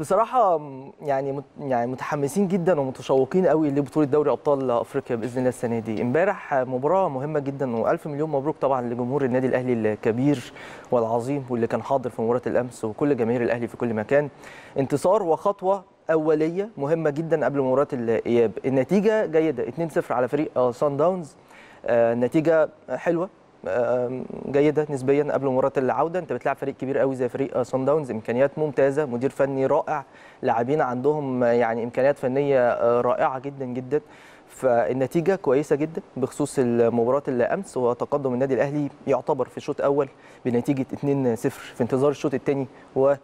بصراحة يعني يعني متحمسين جدا ومتشوقين قوي لبطولة دوري أبطال أفريقيا بإذن الله السنة دي، امبارح مباراة مهمة جدا وألف مليون مبروك طبعا لجمهور النادي الأهلي الكبير والعظيم واللي كان حاضر في مباراة الأمس وكل جماهير الأهلي في كل مكان، انتصار وخطوة أولية مهمة جدا قبل مباراة الإياب، النتيجة جيدة 2-0 على فريق صن آه، داونز، آه، نتيجة حلوة جيده نسبيا قبل مباراه العوده انت بتلعب فريق كبير قوي زي فريق سان آه، داونز امكانيات ممتازه مدير فني رائع لاعبين عندهم يعني امكانيات فنيه آه، رائعه جدا جدا فالنتيجة كويسة جدا بخصوص مباراة الأمس وتقدم النادي الأهلي يعتبر في الشوط الأول بنتيجة 2-0 في انتظار الشوط الثاني و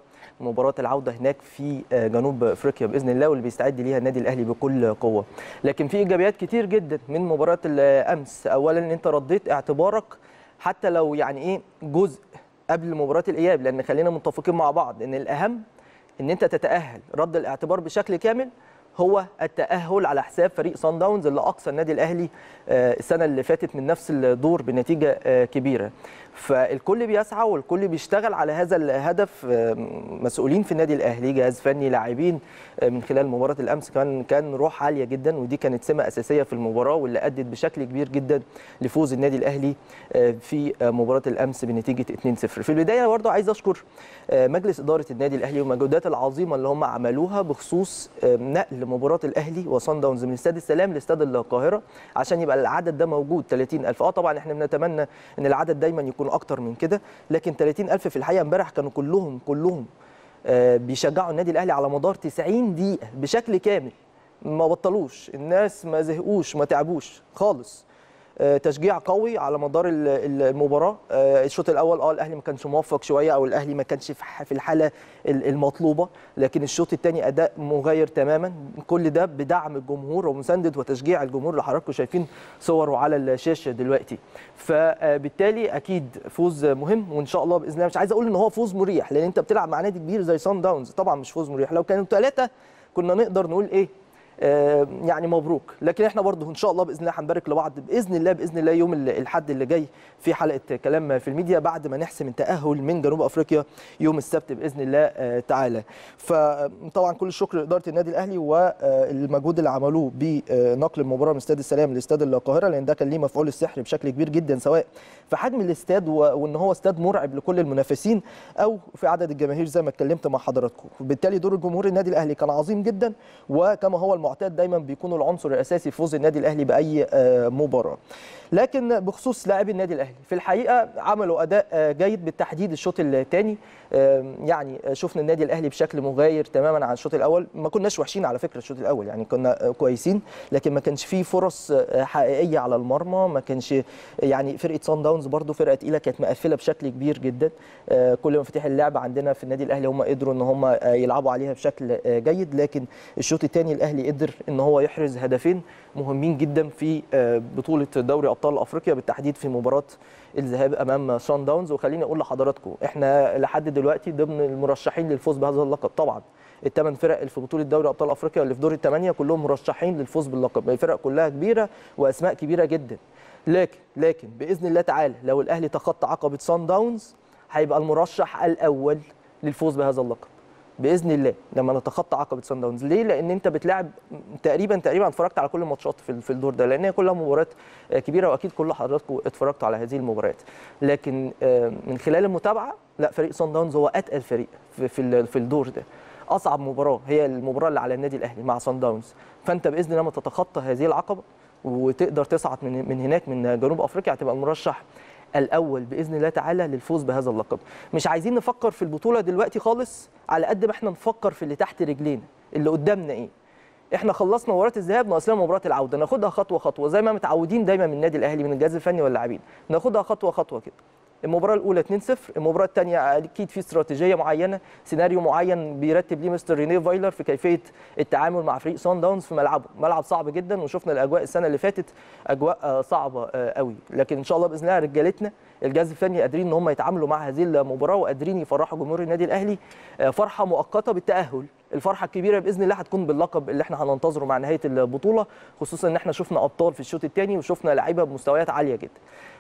مباراه العوده هناك في آه، جنوب افريقيا باذن الله واللي بيستعد ليها النادي الاهلي بكل قوه لكن في ايجابيات كتير جدا من مباراه الامس آه، اولا ان انت رديت اعتبارك حتى لو يعني ايه جزء قبل مباراه الاياب لان خلينا متفقين مع بعض ان الاهم ان انت تتاهل رد الاعتبار بشكل كامل هو التاهل على حساب فريق سان داونز اللي اقصى النادي الاهلي آه، السنه اللي فاتت من نفس الدور بنتيجه آه، كبيره فالكل بيسعى والكل بيشتغل على هذا الهدف آه، مسؤولين في النادي الاهلي جهاز فني لاعبين من خلال مباراه الامس كان كان روح عاليه جدا ودي كانت سمه اساسيه في المباراه واللي ادت بشكل كبير جدا لفوز النادي الاهلي في مباراه الامس بنتيجه 2-0 في البدايه برضه عايز اشكر مجلس اداره النادي الاهلي والمجهودات العظيمه اللي هم عملوها بخصوص نقل مباراه الاهلي وصن داونز من استاد السلام لاستاد القاهره عشان يبقى العدد ده موجود 30000 اه طبعا احنا بنتمنى ان العدد دايما يكون اكتر من كده لكن 30000 في الحقيقه امبارح كانوا كلهم كلهم آه، بيشجعوا النادي الاهلي على مدار 90 دقيقه بشكل كامل ما بطلوش الناس ما زهقوش ما تعبوش خالص آه، تشجيع قوي على مدار المباراه آه، الشوط الاول اه الاهلي ما كانش موفق شويه او الاهلي ما كانش في الحاله المطلوبه لكن الشوط الثاني اداء مغاير تماما كل ده بدعم الجمهور ومساندة وتشجيع الجمهور اللي حضراتكم شايفين صوره على الشاشه دلوقتي فبالتالي اكيد فوز مهم وان شاء الله باذن الله مش عايز اقول ان هو فوز مريح لان انت بتلعب مع نادي كبير زي سان داونز طبعا مش فوز مريح لو كانوا ثلاثه كنا نقدر نقول ايه آه، يعني مبروك لكن احنا برضه ان شاء الله باذن الله هنبارك لبعض باذن الله باذن الله يوم الاحد اللي جاي في حلقه كلام في الميديا بعد ما نحسم التاهل من جنوب افريقيا يوم السبت باذن الله آه، تعالى فطبعا آه، كل الشكر لاداره النادي الاهلي والمجهود اللي عملوه بنقل المباراه من استاد السلام لاستاد القاهره لان ده كان ليه مفعول السحر بشكل كبير جدا سواء في حجم الاستاد وان هو استاد مرعب لكل المنافسين او في عدد الجماهير زي ما اتكلمت مع حضراتكم وبالتالي دور الجمهور النادي الاهلي كان عظيم جدا وكما هو الم المعتاد دايما بيكونوا العنصر الاساسي في فوز النادي الاهلي باي آه، مباراه لكن بخصوص لاعبي النادي الاهلي في الحقيقه عملوا اداء آه، جيد بالتحديد الشوط الثاني آه، يعني شفنا النادي الاهلي بشكل مغاير تماما عن الشوط الاول ما كناش وحشين على فكره الشوط الاول يعني كنا كويسين لكن ما كانش فيه فرص حقيقيه على المرمى ما كانش يعني فرقه سان داونز برده فرقه تقيله كانت مقفله بشكل كبير جدا كل مفاتيح اللعب عندنا في النادي الاهلي هم قدروا ان هم يلعبوا عليها بشكل جيد لكن الشوط الثاني الاهلي قدر قدر ان هو يحرز هدفين مهمين جدا في آه، بطوله دوري ابطال افريقيا بالتحديد في مباراه الذهاب امام سان داونز وخليني اقول لحضراتكم احنا لحد دلوقتي ضمن المرشحين للفوز بهذا اللقب طبعا الثمان فرق اللي في بطوله دوري ابطال افريقيا واللي في دور الثمانيه كلهم مرشحين للفوز باللقب الفرق كلها كبيره واسماء كبيره جدا لكن لكن باذن الله تعالى لو الاهلي تخطى عقبه سان داونز هيبقى المرشح الاول للفوز بهذا اللقب باذن الله لما نتخطى عقبه سان داونز ليه لان انت بتلاعب تقريبا تقريبا اتفرجت على كل الماتشات في الدور ده لان هي كلها مباريات كبيره واكيد كل حضراتكم اتفرجتوا على هذه المباريات لكن آه، من خلال المتابعه لا فريق سان داونز هو اتقل فريق في في الدور ده اصعب مباراه هي المباراه اللي على النادي الاهلي مع سان داونز فانت باذن الله لما تتخطى هذه العقبه وتقدر تصعد من من هناك من جنوب افريقيا هتبقى المرشح الاول باذن الله تعالى للفوز بهذا اللقب مش عايزين نفكر في البطوله دلوقتي خالص على قد ما احنا نفكر في اللي تحت رجلينا اللي قدامنا ايه احنا خلصنا مباراه الذهاب ناقصنا مباراه العوده ناخدها خطوه خطوه زي ما متعودين دايما من النادي الاهلي من الجهاز الفني واللاعبين ناخدها خطوه خطوه كده المباراه الاولى 2-0 المباراه الثانيه اكيد في استراتيجيه معينه سيناريو معين بيرتب ليه مستر رينيه فايلر في كيفيه التعامل مع فريق سان داونز في ملعبه ملعب صعب جدا وشفنا الاجواء السنه اللي فاتت اجواء آه، صعبه آه، قوي لكن ان شاء الله باذن الله رجالتنا الجهاز الفني قادرين ان هم يتعاملوا مع هذه المباراه وقادرين يفرحوا جمهور النادي الاهلي آه، فرحه مؤقته بالتاهل الفرحه الكبيره باذن الله هتكون باللقب اللي احنا هننتظره مع نهايه البطوله خصوصا ان احنا شفنا ابطال في الشوط الثاني وشفنا لعيبه بمستويات عاليه جدا